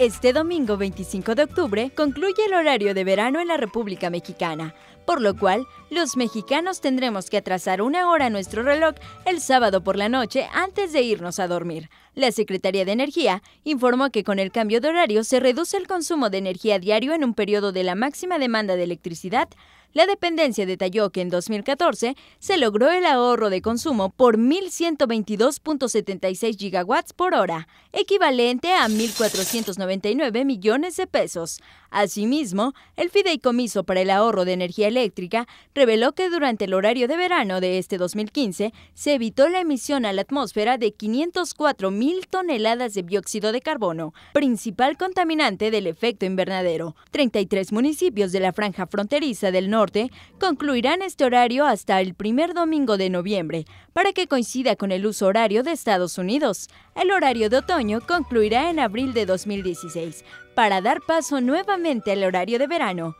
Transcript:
Este domingo 25 de octubre concluye el horario de verano en la República Mexicana, por lo cual los mexicanos tendremos que atrasar una hora nuestro reloj el sábado por la noche antes de irnos a dormir. La Secretaría de Energía informó que con el cambio de horario se reduce el consumo de energía diario en un periodo de la máxima demanda de electricidad. La dependencia detalló que en 2014 se logró el ahorro de consumo por 1.122.76 gigawatts por hora, equivalente a 1.490 99 millones de pesos Asimismo, el Fideicomiso para el Ahorro de Energía Eléctrica reveló que durante el horario de verano de este 2015 se evitó la emisión a la atmósfera de 504 mil toneladas de dióxido de carbono, principal contaminante del efecto invernadero. 33 municipios de la franja fronteriza del norte concluirán este horario hasta el primer domingo de noviembre, para que coincida con el uso horario de Estados Unidos. El horario de otoño concluirá en abril de 2016, para dar paso nuevamente al horario de verano.